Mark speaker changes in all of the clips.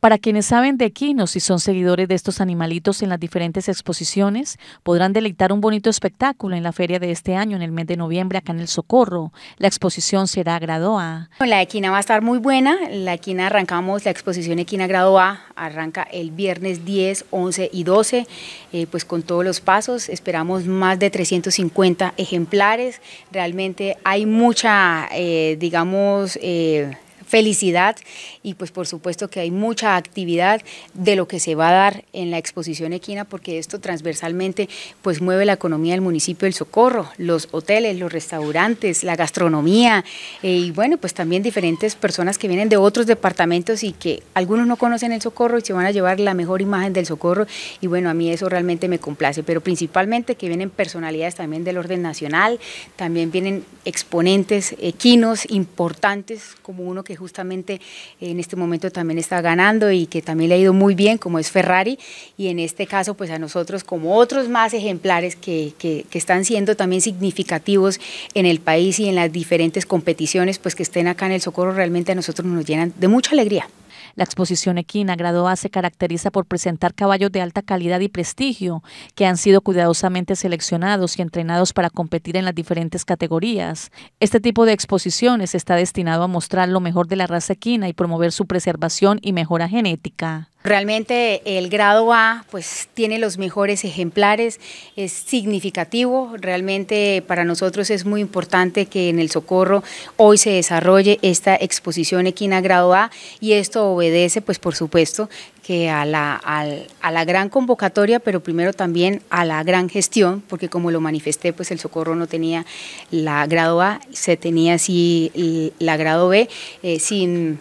Speaker 1: Para quienes saben de equinos y son seguidores de estos animalitos en las diferentes exposiciones, podrán deleitar un bonito espectáculo en la feria de este año, en el mes de noviembre, acá en El Socorro. La exposición será grado A.
Speaker 2: La equina va a estar muy buena. La equina arrancamos, la exposición equina grado A arranca el viernes 10, 11 y 12, eh, pues con todos los pasos. Esperamos más de 350 ejemplares. Realmente hay mucha, eh, digamos... Eh, felicidad y pues por supuesto que hay mucha actividad de lo que se va a dar en la exposición equina porque esto transversalmente pues mueve la economía del municipio del Socorro, los hoteles, los restaurantes, la gastronomía eh, y bueno pues también diferentes personas que vienen de otros departamentos y que algunos no conocen el Socorro y se van a llevar la mejor imagen del Socorro y bueno a mí eso realmente me complace, pero principalmente que vienen personalidades también del orden nacional, también vienen exponentes equinos importantes como uno que justamente en este momento también está ganando y que también le ha ido muy bien, como es Ferrari, y en este caso pues a nosotros como otros más ejemplares que, que están siendo también significativos en el país y en las diferentes competiciones, pues que estén acá en el Socorro realmente a nosotros nos llenan de mucha alegría. La
Speaker 1: exposición equina grado A se caracteriza por presentar caballos de alta calidad y prestigio que han sido cuidadosamente seleccionados y entrenados para competir en las diferentes categorías. Este tipo de exposiciones está destinado a mostrar lo mejor de la raza equina y promover su preservación y mejora genética.
Speaker 2: Realmente el grado A pues tiene los mejores ejemplares, es significativo, realmente para nosotros es muy importante que en el Socorro hoy se desarrolle esta exposición equina grado A y esto obedece pues por supuesto que a la, al, a la gran convocatoria, pero primero también a la gran gestión, porque como lo manifesté pues el Socorro no tenía la grado A, se tenía así la grado B eh, sin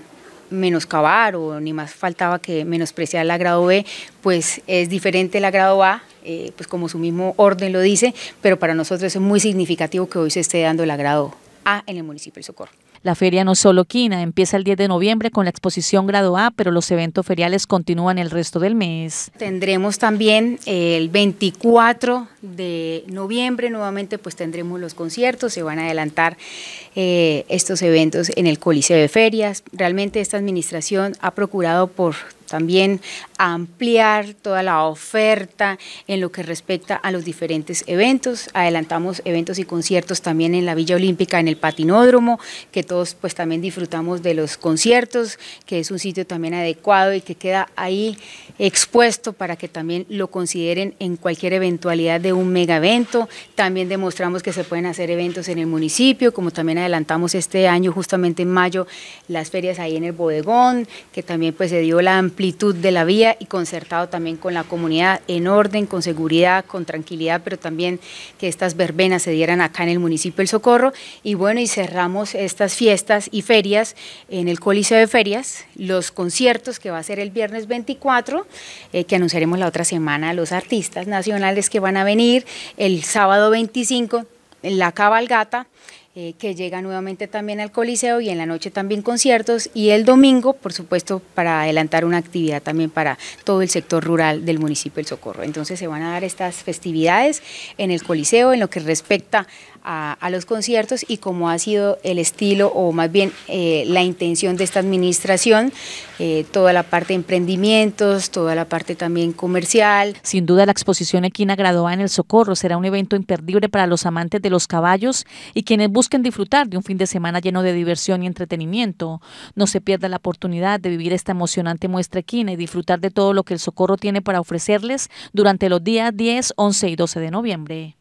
Speaker 2: menoscabar o ni más faltaba que menospreciar la grado B, pues es diferente el grado A, eh, pues como su mismo orden lo dice, pero para nosotros es muy significativo que hoy se esté dando el grado A en el municipio de Socorro.
Speaker 1: La feria no solo quina, empieza el 10 de noviembre con la exposición grado A, pero los eventos feriales continúan el resto del mes.
Speaker 2: Tendremos también eh, el 24 de noviembre, nuevamente pues tendremos los conciertos, se van a adelantar eh, estos eventos en el Coliseo de Ferias. Realmente esta administración ha procurado por también ampliar toda la oferta en lo que respecta a los diferentes eventos. Adelantamos eventos y conciertos también en la Villa Olímpica, en el patinódromo, que todos pues también disfrutamos de los conciertos, que es un sitio también adecuado y que queda ahí expuesto para que también lo consideren en cualquier eventualidad de un mega evento. También demostramos que se pueden hacer eventos en el municipio, como también adelantamos este año justamente en mayo las ferias ahí en el bodegón, que también pues se dio la amplitud de la vía y concertado también con la comunidad en orden, con seguridad, con tranquilidad, pero también que estas verbenas se dieran acá en el municipio El Socorro. Y bueno, y cerramos estas fiestas y ferias en el Coliseo de Ferias, los conciertos que va a ser el viernes 24, eh, que anunciaremos la otra semana los artistas nacionales que van a venir, el sábado 25, la cabalgata eh, que llega nuevamente también al Coliseo y en la noche también conciertos y el domingo, por supuesto, para adelantar una actividad también para todo el sector rural del municipio el Socorro. Entonces se van a dar estas festividades en el Coliseo en lo que respecta a, los conciertos y como ha sido el estilo o más bien eh, la intención de esta administración, eh, toda la parte de emprendimientos, toda la parte también comercial. Sin duda la
Speaker 1: exposición Equina Graduada en el Socorro será un evento imperdible para los amantes de los caballos y quienes buscan busquen disfrutar de un fin de semana lleno de diversión y entretenimiento. No se pierda la oportunidad de vivir esta emocionante muestra equina y disfrutar de todo lo que el Socorro tiene para ofrecerles durante los días 10, 11 y 12 de noviembre.